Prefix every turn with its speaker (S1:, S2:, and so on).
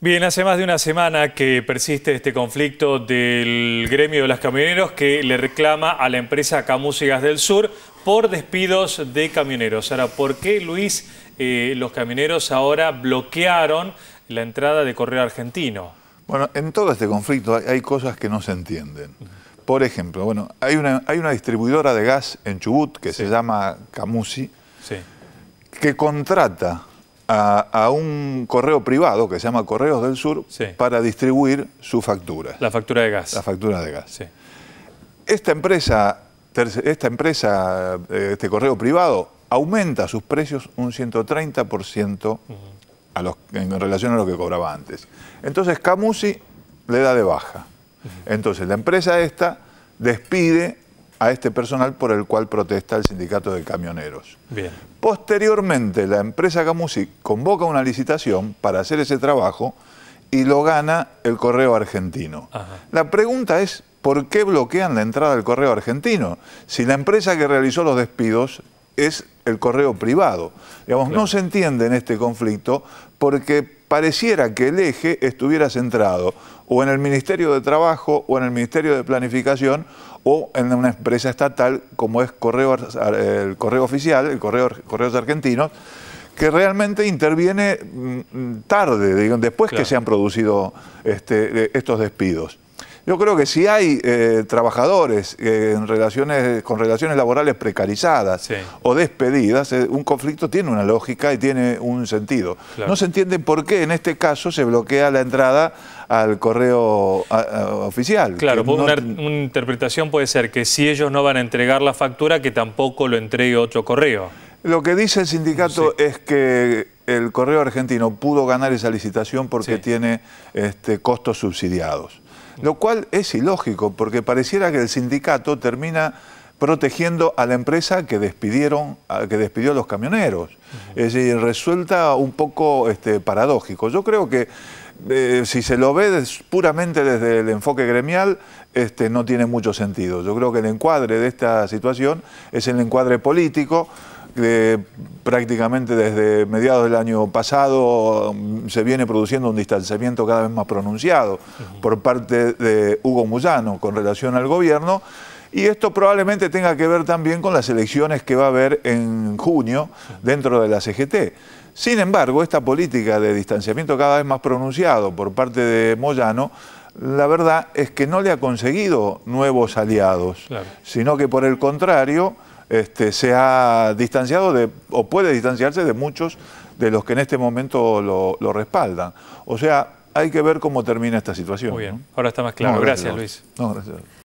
S1: Bien, hace más de una semana que persiste este conflicto del gremio de los camioneros que le reclama a la empresa Camusi Gas del Sur por despidos de camioneros. Ahora, ¿por qué, Luis, eh, los camioneros ahora bloquearon la entrada de correo argentino?
S2: Bueno, en todo este conflicto hay, cosas que no se entienden. Por ejemplo, bueno, hay una, hay una distribuidora de gas en Chubut que se llama Camusi, que contrata a, un correo privado que se llama Correos del Sur para distribuir su factura.
S1: La factura de gas. La
S2: factura de gas. Esta empresa, esta empresa, eh, este correo privado, aumenta sus precios un 130% a los, en relación a lo que cobraba antes. Entonces Camusi le da de baja. Entonces la empresa esta despide a este personal por el cual protesta el sindicato de camioneros. Bien. Posteriormente, la empresa Gamusi convoca una licitación para hacer ese trabajo y lo gana el correo argentino. La pregunta es, ¿por qué bloquean la entrada del correo argentino? Si la empresa que realizó los despidos es el correo privado. Digamos, no se entiende en este conflicto porque pareciera que el eje estuviera centrado o en el Ministerio de Trabajo o en el Ministerio de Planificación o en una empresa estatal como es correo, el correo oficial, el correo Correos Argentinos, que realmente interviene mm, mm, tarde, después que se han producido este, estos despidos. Yo creo que si hay eh, trabajadores eh, en relaciones, con relaciones laborales precarizadas o despedidas, eh, un conflicto tiene una lógica y tiene un sentido. No se entiende por qué en este caso se bloquea la entrada al correo oficial. Claro, una,
S1: interpretación puede ser que si ellos no van a entregar la factura, que tampoco lo entregue otro correo.
S2: Lo que dice el sindicato es que el correo argentino pudo ganar esa licitación porque tiene este, costos subsidiados lo cual es ilógico, porque pareciera que el sindicato termina protegiendo a la empresa que despidieron, que despidió a los camioneros. Es resulta un poco este, paradójico. Yo creo que eh, si se lo ve puramente desde el enfoque gremial, este, no tiene mucho sentido. Yo creo que el encuadre de esta situación es el encuadre político. ...que prácticamente desde mediados del año pasado se viene produciendo un distanciamiento cada vez más pronunciado por parte de Hugo Moyano... con relación al gobierno. Y esto probablemente tenga que ver también con las elecciones que va a haber en junio dentro de la CGT. Sin embargo, esta política de distanciamiento cada vez más pronunciado por parte de Moyano, la verdad es que no le ha conseguido nuevos aliados, sino que por el contrario este, se ha distanciado de, o puede distanciarse de muchos de los que en este momento lo, respaldan. O sea, hay que ver cómo termina esta situación. Muy bien, ahora está más claro. gracias, Luis.